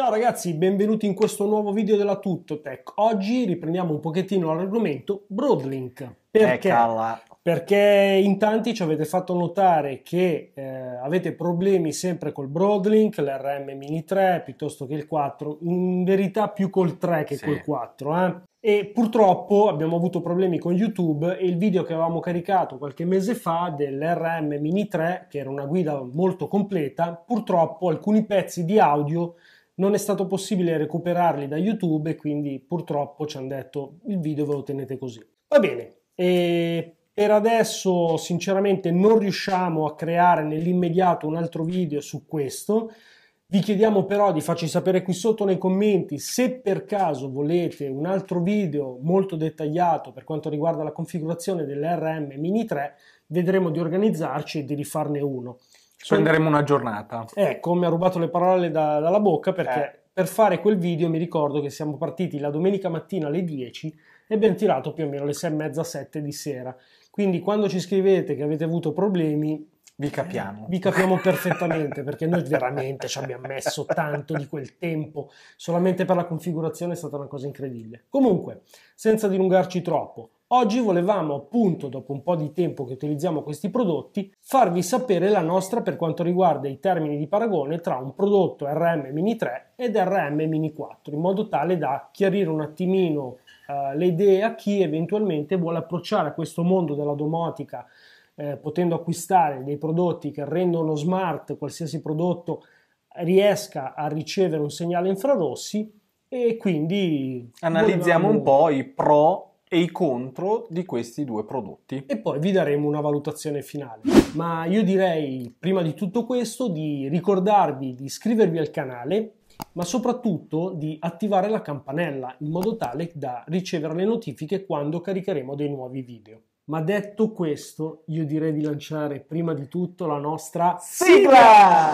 Ciao ragazzi, benvenuti in questo nuovo video della Tuttotech. Oggi riprendiamo un pochettino l'argomento Broadlink. Perché? Eccala. Perché in tanti ci avete fatto notare che eh, avete problemi sempre col Broadlink, l'RM Mini 3 piuttosto che il 4, in verità più col 3 che sì. col 4. Eh? E purtroppo abbiamo avuto problemi con YouTube e il video che avevamo caricato qualche mese fa dell'RM Mini 3, che era una guida molto completa, purtroppo alcuni pezzi di audio non è stato possibile recuperarli da YouTube e quindi purtroppo ci hanno detto il video ve lo tenete così. Va bene, e per adesso sinceramente non riusciamo a creare nell'immediato un altro video su questo. Vi chiediamo però di farci sapere qui sotto nei commenti se per caso volete un altro video molto dettagliato per quanto riguarda la configurazione dell'RM Mini 3, vedremo di organizzarci e di rifarne uno. Prenderemo una giornata. Ecco, eh, mi ha rubato le parole da, dalla bocca perché eh. per fare quel video mi ricordo che siamo partiti la domenica mattina alle 10 e abbiamo tirato più o meno le 6 e mezza, 7 di sera. Quindi quando ci scrivete che avete avuto problemi, vi capiamo. Vi capiamo perfettamente perché noi veramente ci abbiamo messo tanto di quel tempo, solamente per la configurazione è stata una cosa incredibile. Comunque, senza dilungarci troppo, oggi volevamo appunto, dopo un po' di tempo che utilizziamo questi prodotti, farvi sapere la nostra per quanto riguarda i termini di paragone tra un prodotto RM Mini 3 ed RM Mini 4, in modo tale da chiarire un attimino eh, le idee a chi eventualmente vuole approcciare a questo mondo della domotica eh, potendo acquistare dei prodotti che rendono smart qualsiasi prodotto riesca a ricevere un segnale infrarossi e quindi analizziamo un po' i pro e i contro di questi due prodotti e poi vi daremo una valutazione finale. Ma io direi prima di tutto questo di ricordarvi di iscrivervi al canale ma soprattutto di attivare la campanella in modo tale da ricevere le notifiche quando caricheremo dei nuovi video. Ma detto questo, io direi di lanciare prima di tutto la nostra sigla!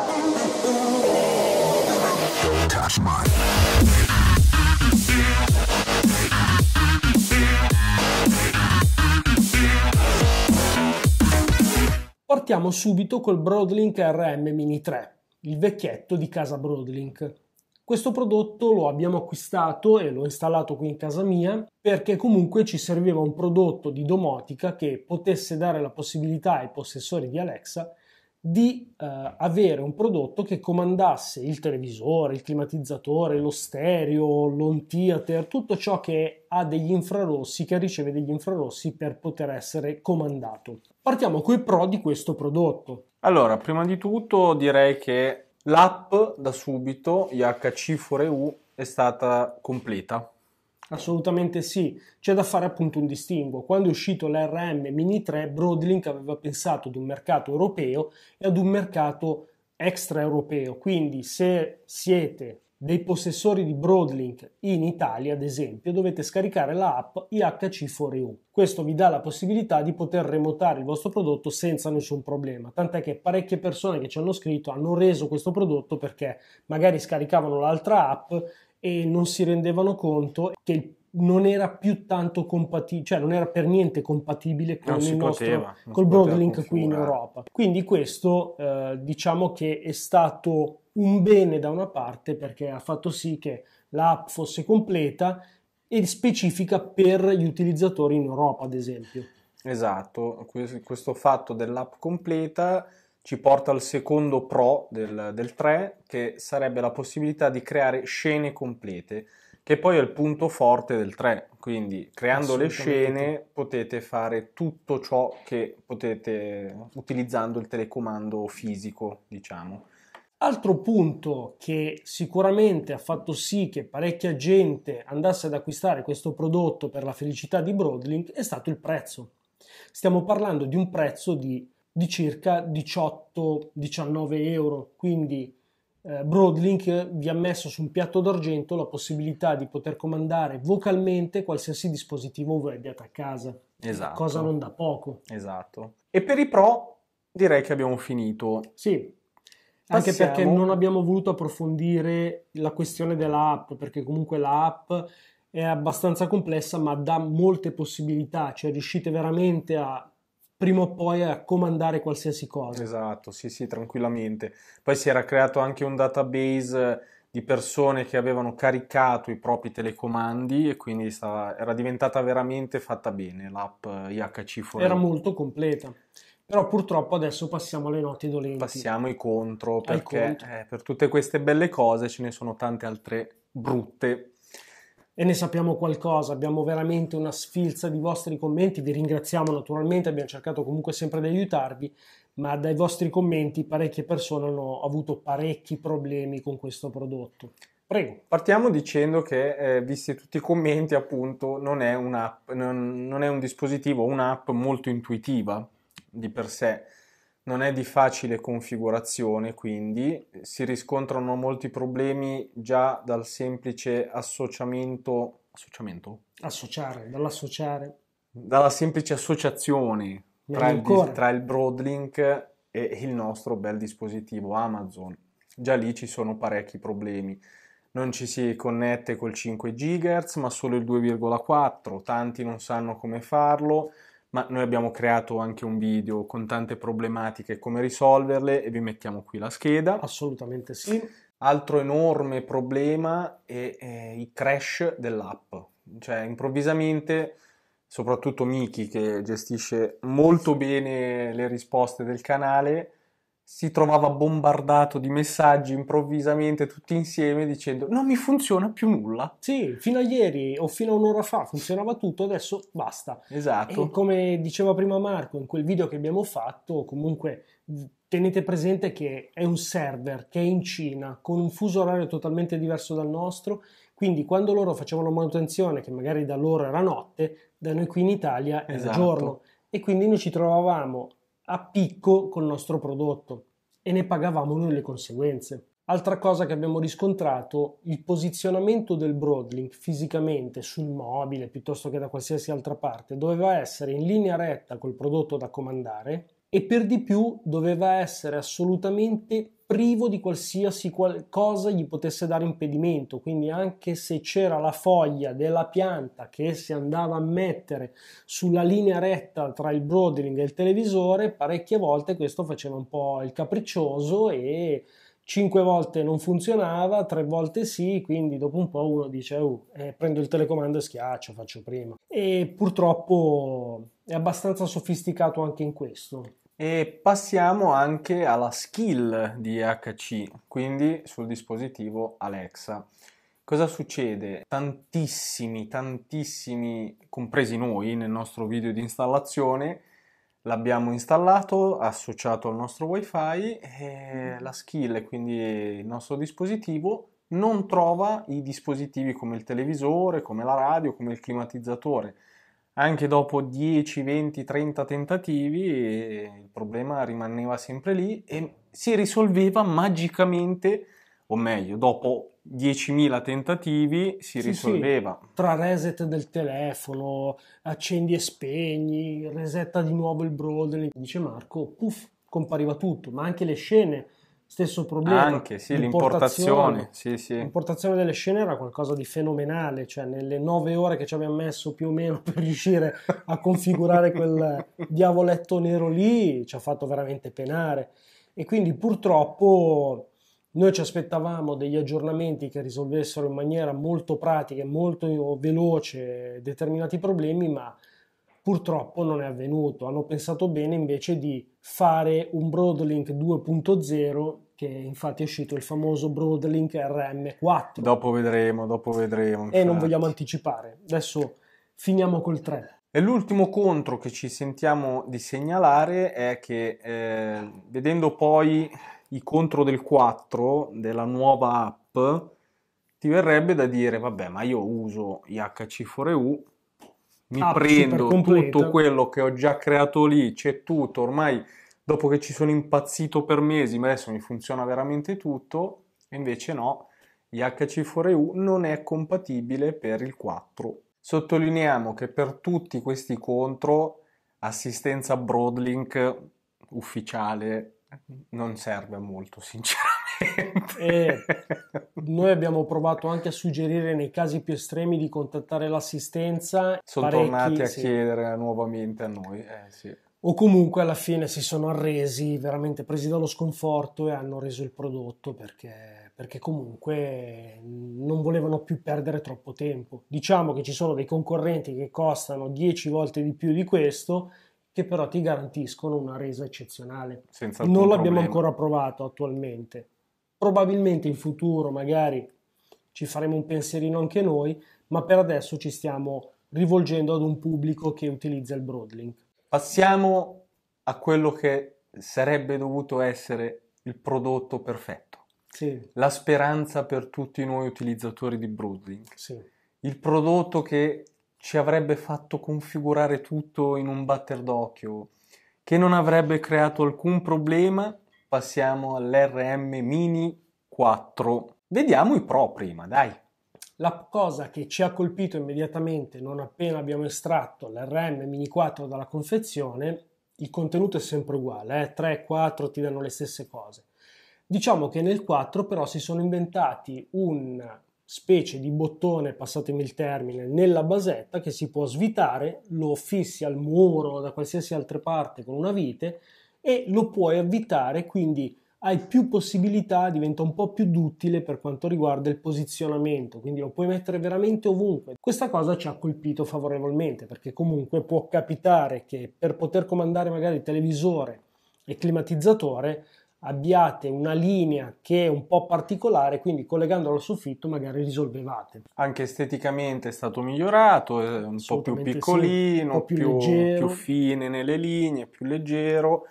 Partiamo subito col Broadlink RM Mini 3, il vecchietto di casa Broadlink. Questo prodotto lo abbiamo acquistato e l'ho installato qui in casa mia perché comunque ci serviva un prodotto di domotica che potesse dare la possibilità ai possessori di Alexa di eh, avere un prodotto che comandasse il televisore, il climatizzatore, lo stereo, l'on theater, tutto ciò che ha degli infrarossi, che riceve degli infrarossi per poter essere comandato. Partiamo coi pro di questo prodotto. Allora, prima di tutto direi che L'app da subito, IHC 4EU, è stata completa. Assolutamente sì, c'è da fare appunto un distinguo. Quando è uscito l'RM Mini 3, Broadlink aveva pensato ad un mercato europeo e ad un mercato extraeuropeo, quindi se siete dei possessori di Broadlink in Italia, ad esempio, dovete scaricare la app IHC4EU. Questo vi dà la possibilità di poter remotare il vostro prodotto senza nessun problema, tant'è che parecchie persone che ci hanno scritto hanno reso questo prodotto perché magari scaricavano l'altra app e non si rendevano conto che non era più tanto compatibile, cioè non era per niente compatibile con non il nostro poteva, col Broadlink qui in Europa. Quindi questo eh, diciamo che è stato un bene da una parte perché ha fatto sì che l'app fosse completa e specifica per gli utilizzatori in Europa, ad esempio. Esatto, questo fatto dell'app completa ci porta al secondo pro del, del 3, che sarebbe la possibilità di creare scene complete, che poi è il punto forte del 3. Quindi creando le scene potete fare tutto ciò che potete utilizzando il telecomando fisico, diciamo. Altro punto che sicuramente ha fatto sì che parecchia gente andasse ad acquistare questo prodotto per la felicità di Broadlink è stato il prezzo. Stiamo parlando di un prezzo di, di circa 18-19 euro, quindi eh, Broadlink vi ha messo su un piatto d'argento la possibilità di poter comandare vocalmente qualsiasi dispositivo voi abbiate a casa. Esatto. Cosa non da poco. Esatto. E per i pro direi che abbiamo finito. Sì. Anche perché non abbiamo voluto approfondire la questione dell'app, perché comunque l'app è abbastanza complessa, ma dà molte possibilità, cioè riuscite veramente a prima o poi a comandare qualsiasi cosa. Esatto, sì, sì, tranquillamente. Poi si era creato anche un database eh, di persone che avevano caricato i propri telecomandi e quindi stava, era diventata veramente fatta bene l'app eh, IHC4. Era molto completa. Però purtroppo adesso passiamo alle note dolenti. Passiamo ai contro, perché contro. Eh, per tutte queste belle cose ce ne sono tante altre brutte. E ne sappiamo qualcosa, abbiamo veramente una sfilza di vostri commenti, vi ringraziamo naturalmente, abbiamo cercato comunque sempre di aiutarvi, ma dai vostri commenti parecchie persone hanno avuto parecchi problemi con questo prodotto. Prego. Partiamo dicendo che, eh, visti tutti i commenti, appunto, non è, non è un dispositivo, un'app molto intuitiva di per sé non è di facile configurazione, quindi eh, si riscontrano molti problemi già dal semplice associamento. Associamento? Associare, dall'associare. Dalla semplice associazione tra il, tra il, Broadlink e il nostro bel dispositivo Amazon. Già lì ci sono parecchi problemi. Non ci si connette col 5 GHz, ma solo il 2,4. Tanti non sanno come farlo ma noi abbiamo creato anche un video con tante problematiche, come risolverle e vi mettiamo qui la scheda. Assolutamente sì. Altro enorme problema è, è i crash dell'app, cioè improvvisamente soprattutto Miki che gestisce molto bene le risposte del canale si trovava bombardato di messaggi improvvisamente tutti insieme dicendo non mi funziona più nulla. Sì, fino a ieri o fino a un'ora fa funzionava tutto, adesso basta. Esatto. E come diceva prima Marco in quel video che abbiamo fatto, comunque tenete presente che è un server che è in Cina con un fuso orario totalmente diverso dal nostro, quindi quando loro facevano manutenzione che magari da loro era notte, da noi qui in Italia era esatto. giorno e quindi noi ci trovavamo a picco col nostro prodotto e ne pagavamo noi le conseguenze. Altra cosa che abbiamo riscontrato, il posizionamento del Broadlink fisicamente sul mobile piuttosto che da qualsiasi altra parte doveva essere in linea retta col prodotto da comandare e per di più doveva essere assolutamente privo di qualsiasi cosa gli potesse dare impedimento, quindi anche se c'era la foglia della pianta che si andava a mettere sulla linea retta tra il broadling e il televisore, parecchie volte questo faceva un po' il capriccioso e cinque volte non funzionava, tre volte sì, quindi dopo un po' uno dice oh, eh, prendo il telecomando e schiaccio, faccio prima. E purtroppo è abbastanza sofisticato anche in questo. E passiamo anche alla skill di EHC, quindi sul dispositivo Alexa. Cosa succede? Tantissimi, tantissimi, compresi noi nel nostro video di installazione, l'abbiamo installato, associato al nostro wifi e la skill, quindi il nostro dispositivo, non trova i dispositivi come il televisore, come la radio, come il climatizzatore anche dopo 10, 20, 30 tentativi il problema rimaneva sempre lì e si risolveva magicamente, o meglio, dopo 10.000 tentativi si sì, risolveva. Sì. Tra reset del telefono, accendi e spegni, resetta di nuovo il browser, dice Marco, puff, compariva tutto, ma anche le scene Stesso problema. Anche, sì, l'importazione. l'importazione. Sì, sì. L'importazione delle scene era qualcosa di fenomenale, cioè nelle nove ore che ci abbiamo messo più o meno per riuscire a configurare quel diavoletto nero lì, ci ha fatto veramente penare. E quindi purtroppo noi ci aspettavamo degli aggiornamenti che risolvessero in maniera molto pratica e molto veloce determinati problemi, ma Purtroppo non è avvenuto, hanno pensato bene invece di fare un Broadlink 2.0 che infatti è uscito il famoso Broadlink RM4. Dopo vedremo, dopo vedremo. Infatti. E non vogliamo anticipare. Adesso finiamo col 3. E l'ultimo contro che ci sentiamo di segnalare è che eh, vedendo poi i contro del 4 della nuova app, ti verrebbe da dire, vabbè, ma io uso IHC4EU, mi ah, prendo tutto quello che ho già creato lì, c'è tutto, ormai dopo che ci sono impazzito per mesi, ma adesso mi funziona veramente tutto, e invece no, IHC4EU non è compatibile per il 4. Sottolineiamo che per tutti questi contro assistenza Broadlink ufficiale non serve molto, sinceramente. E noi abbiamo provato anche a suggerire nei casi più estremi di contattare l'assistenza. Sono Parecchi, tornati a sì. chiedere nuovamente a noi. Eh, sì. O comunque alla fine si sono arresi, veramente presi dallo sconforto e hanno reso il prodotto perché, perché comunque non volevano più perdere troppo tempo. Diciamo che ci sono dei concorrenti che costano 10 volte di più di questo che però ti garantiscono una resa eccezionale. non l'abbiamo problema. ancora provato attualmente. Probabilmente in futuro magari ci faremo un pensierino anche noi, ma per adesso ci stiamo rivolgendo ad un pubblico che utilizza il Broadlink. Passiamo a quello che sarebbe dovuto essere il prodotto perfetto. Sì. La speranza per tutti noi utilizzatori di Broadlink. Sì. Il prodotto che ci avrebbe fatto configurare tutto in un batter d'occhio, che non avrebbe creato alcun problema passiamo all'RM Mini 4. Vediamo i pro prima, dai. La cosa che ci ha colpito immediatamente non appena abbiamo estratto l'RM Mini 4 dalla confezione, il contenuto è sempre uguale, eh? 3 e 4 ti danno le stesse cose. Diciamo che nel 4 però si sono inventati una specie di bottone, passatemi il termine, nella basetta che si può svitare, lo fissi al muro o da qualsiasi altra parte con una vite e lo puoi avvitare, quindi hai più possibilità, diventa un po' più duttile per quanto riguarda il posizionamento, quindi lo puoi mettere veramente ovunque. Questa cosa ci ha colpito favorevolmente perché comunque può capitare che per poter comandare magari televisore e climatizzatore abbiate una linea che è un po' particolare, quindi collegandolo al soffitto magari risolvevate. Anche esteticamente è stato migliorato, è eh, un po' più piccolino, sì, po più, più, più fine nelle linee, più leggero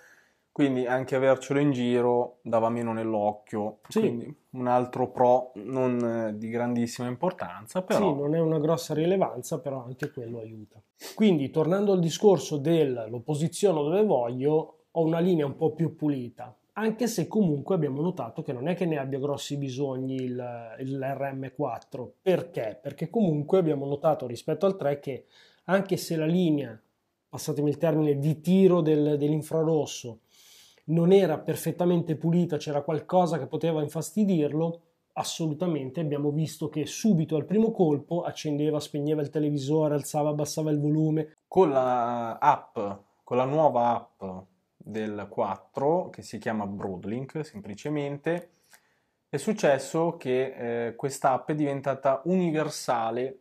quindi anche avercelo in giro dava meno nell'occhio. Sì. Quindi un altro pro non eh, di grandissima importanza, però... Sì, non è una grossa rilevanza, però anche quello aiuta. Quindi tornando al discorso del posiziono dove voglio, ho una linea un po' più pulita. Anche se comunque abbiamo notato che non è che ne abbia grossi bisogni il, il RM4. Perché? Perché comunque abbiamo notato rispetto al 3 che anche se la linea, passatemi il termine, di tiro del, dell'infrarosso non era perfettamente pulita, c'era qualcosa che poteva infastidirlo, assolutamente abbiamo visto che subito al primo colpo accendeva, spegneva il televisore, alzava, abbassava il volume. Con la app, con la nuova app del 4 che si chiama Broadlink semplicemente, è successo che eh, questa app è diventata universale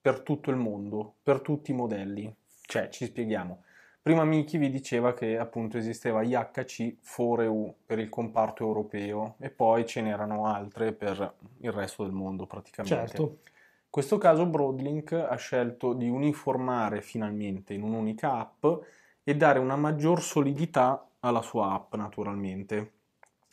per tutto il mondo, per tutti i modelli. Cioè, ci spieghiamo Prima Miki vi diceva che appunto esisteva IHC 4 Foreu per il comparto europeo e poi ce n'erano altre per il resto del mondo praticamente. Certo. In questo caso Broadlink ha scelto di uniformare finalmente in un'unica app e dare una maggior solidità alla sua app naturalmente.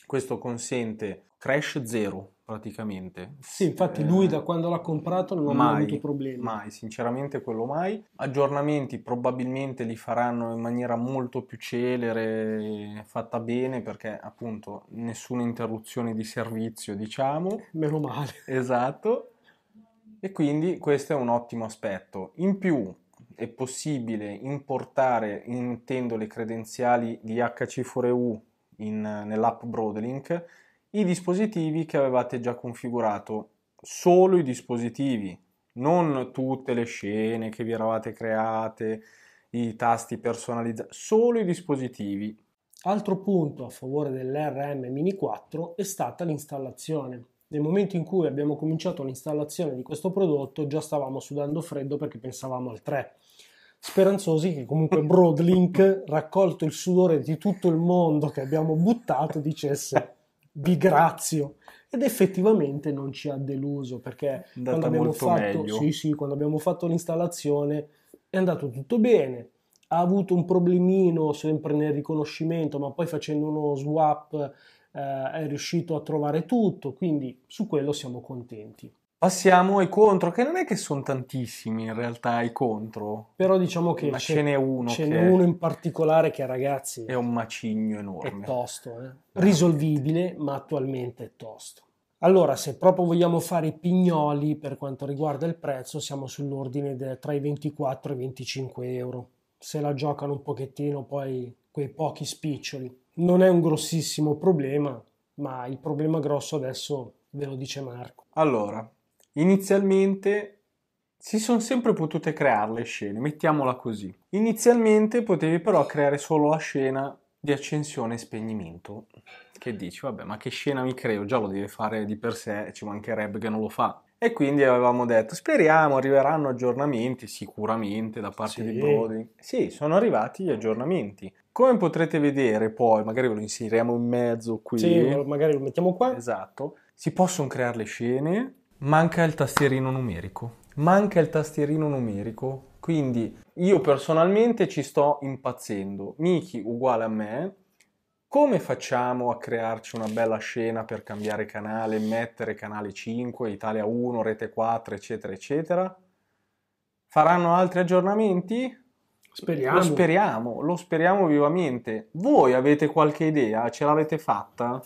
Questo consente crash zero praticamente. Sì, infatti eh, lui da quando l'ha comprato non ha mai, mai avuto problemi. Mai, sinceramente quello mai. Aggiornamenti probabilmente li faranno in maniera molto più celere, fatta bene perché appunto nessuna interruzione di servizio, diciamo. Meno male. Esatto. E quindi questo è un ottimo aspetto. In più è possibile importare, intendo le credenziali di HC4EU nell'app Broadlink i dispositivi che avevate già configurato, solo i dispositivi, non tutte le scene che vi eravate create, i tasti personalizzati, solo i dispositivi. Altro punto a favore dell'RM Mini 4 è stata l'installazione. Nel momento in cui abbiamo cominciato l'installazione di questo prodotto già stavamo sudando freddo perché pensavamo al 3 speranzosi che comunque Broadlink, raccolto il sudore di tutto il mondo che abbiamo buttato, dicesse vi grazio. Ed effettivamente non ci ha deluso perché quando abbiamo, fatto, sì, sì, quando abbiamo fatto l'installazione è andato tutto bene, ha avuto un problemino sempre nel riconoscimento, ma poi facendo uno swap eh, è riuscito a trovare tutto, quindi su quello siamo contenti. Passiamo ai contro, che non è che sono tantissimi in realtà ai contro. Però diciamo che Ma ce n'è uno. Ce n'è uno in particolare che ragazzi... È un macigno enorme. È tosto, eh? risolvibile, ma attualmente è tosto. Allora, se proprio vogliamo fare i pignoli per quanto riguarda il prezzo, siamo sull'ordine de, tra i 24 e i 25 euro. Se la giocano un pochettino poi quei pochi spiccioli. Non è un grossissimo problema, ma il problema grosso adesso ve lo dice Marco. Allora, Inizialmente si sono sempre potute creare le scene, mettiamola così. Inizialmente potevi però creare solo la scena di accensione e spegnimento. Che dici, vabbè, ma che scena mi creo? Già lo deve fare di per sé, ci mancherebbe che non lo fa. E quindi avevamo detto, speriamo, arriveranno aggiornamenti sicuramente da parte sì. di Brody. Sì, sono arrivati gli aggiornamenti. Come potrete vedere poi, magari ve lo inseriamo in mezzo qui. Sì, magari lo mettiamo qua. Esatto. Si possono creare le scene, Manca il tastierino numerico. Manca il tastierino numerico, quindi io personalmente ci sto impazzendo. Miki uguale a me. Come facciamo a crearci una bella scena per cambiare canale, mettere canale 5, Italia 1, Rete 4, eccetera, eccetera? Faranno altri aggiornamenti? Speriamo. Lo speriamo, lo speriamo vivamente. Voi avete qualche idea? Ce l'avete fatta?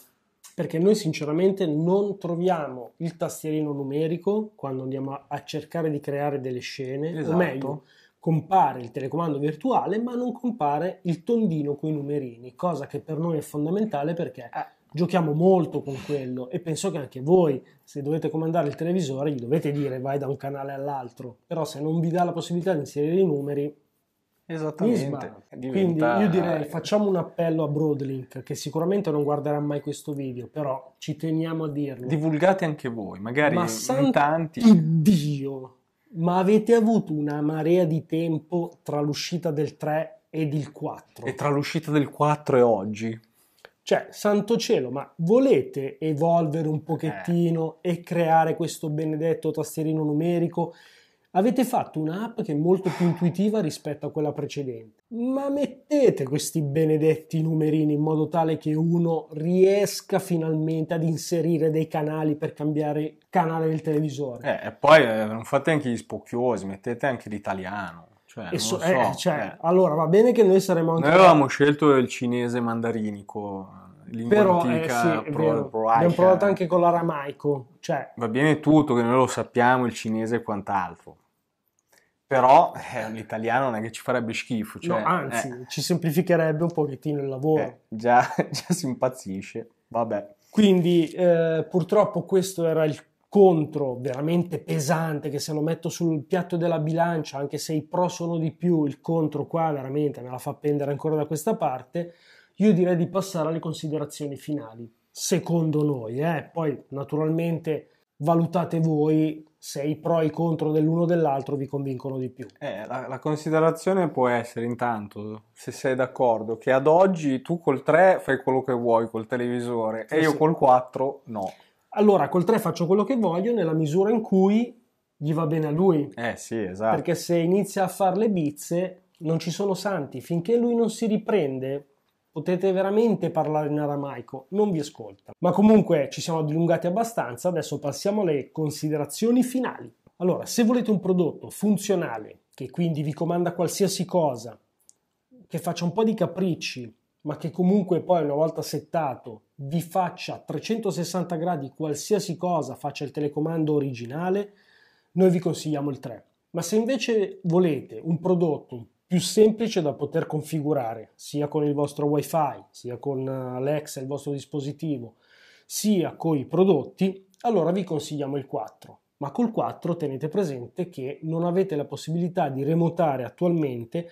perché noi sinceramente non troviamo il tastierino numerico quando andiamo a cercare di creare delle scene, esatto. o meglio, compare il telecomando virtuale ma non compare il tondino con i numerini, cosa che per noi è fondamentale perché eh. giochiamo molto con quello e penso che anche voi se dovete comandare il televisore gli dovete dire vai da un canale all'altro, però se non vi dà la possibilità di inserire i numeri Esattamente. Quindi io direi facciamo un appello a Broadlink che sicuramente non guarderà mai questo video, però ci teniamo a dirlo. Divulgate anche voi, magari ma in tanti. Dio! Ma avete avuto una marea di tempo tra l'uscita del 3 ed il 4. E tra l'uscita del 4 e oggi. Cioè, santo cielo, ma volete evolvere un eh. pochettino eh. e creare questo benedetto tastierino numerico? avete fatto un'app che è molto più intuitiva rispetto a quella precedente. Ma mettete questi benedetti numerini in modo tale che uno riesca finalmente ad inserire dei canali per cambiare canale del televisore. Eh, e poi eh, non fate anche gli spocchiosi, mettete anche l'italiano. Cioè, so, so, eh, cioè, eh. allora va bene che noi saremmo anche. Noi avevamo scelto il cinese mandarinico lingua però, antica eh, sì, pro abbiamo provato eh. anche con l'aramaico cioè... va bene tutto che noi lo sappiamo il cinese e quant'altro però eh, l'italiano non è che ci farebbe schifo. Cioè, no, anzi, eh. ci semplificherebbe un pochettino il lavoro. Eh, già, già, si impazzisce. Vabbè. Quindi eh, purtroppo questo era il contro veramente pesante che se lo metto sul piatto della bilancia, anche se i pro sono di più, il contro qua veramente me la fa pendere ancora da questa parte, io direi di passare alle considerazioni finali, secondo noi. Eh? Poi naturalmente valutate voi se i pro e i contro dell'uno o dell'altro vi convincono di più. Eh, la, la, considerazione può essere intanto, se sei d'accordo, che ad oggi tu col 3 fai quello che vuoi col televisore sì, e io sì. col 4 no. Allora, col 3 faccio quello che voglio nella misura in cui gli va bene a lui. Eh sì, esatto. Perché se inizia a fare le bizze non ci sono santi, finché lui non si riprende potete veramente parlare in aramaico, non vi ascolta. Ma comunque ci siamo dilungati abbastanza, adesso passiamo alle considerazioni finali. Allora, se volete un prodotto funzionale, che quindi vi comanda qualsiasi cosa, che faccia un po' di capricci, ma che comunque poi una volta settato vi faccia a 360 gradi qualsiasi cosa, faccia il telecomando originale, noi vi consigliamo il 3. Ma se invece volete un prodotto più semplice da poter configurare sia con il vostro wifi, sia con eh, Alexa, il vostro dispositivo, sia con i prodotti, allora vi consigliamo il 4. Ma col 4 tenete presente che non avete la possibilità di remotare attualmente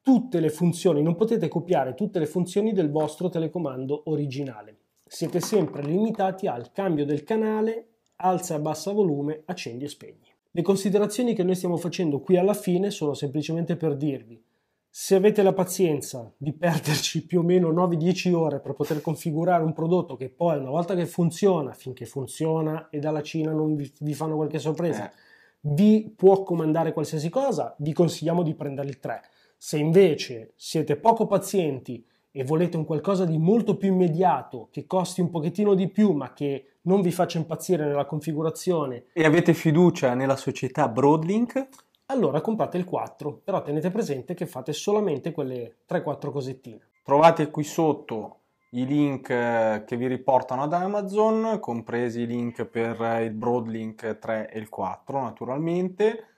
tutte le funzioni, non potete copiare tutte le funzioni del vostro telecomando originale. Siete sempre limitati al cambio del canale, alza e bassa volume, accendi e spegni. Le considerazioni che noi stiamo facendo qui alla fine sono semplicemente per dirvi, se avete la pazienza di perderci più o meno 9-10 ore per poter configurare un prodotto che poi una volta che funziona, finché funziona e dalla Cina non vi, vi fanno qualche sorpresa, eh. vi può comandare qualsiasi cosa, vi consigliamo di prendere il 3. Se invece siete poco pazienti e volete un qualcosa di molto più immediato, che costi un pochettino di più, ma che non vi faccia impazzire nella configurazione. E avete fiducia nella società Broadlink? Allora comprate il 4, però tenete presente che fate solamente quelle 3-4 cosettine. Trovate qui sotto i link eh, che vi riportano ad Amazon, compresi i link per eh, il Broadlink 3 e il 4 naturalmente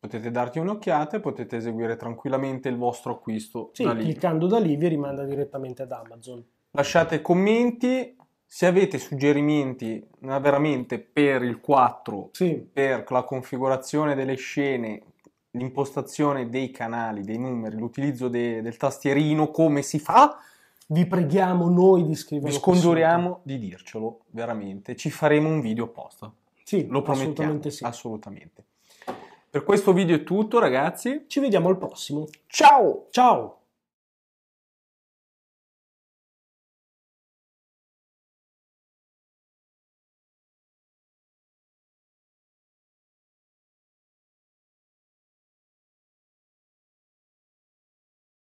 potete darti un'occhiata e potete eseguire tranquillamente il vostro acquisto. Sì, da cliccando da lì vi rimanda direttamente ad Amazon. Lasciate commenti, se avete suggerimenti veramente per il 4, sì. per la configurazione delle scene, l'impostazione dei canali, dei numeri, l'utilizzo de- del tastierino, come si fa, vi preghiamo noi di scriverlo. Vi scongiuriamo di dircelo veramente, ci faremo un video apposta. Sì, lo promettiamo, assolutamente sì. Assolutamente. Per questo video è tutto ragazzi. Ci vediamo al prossimo. Ciao! Ciao!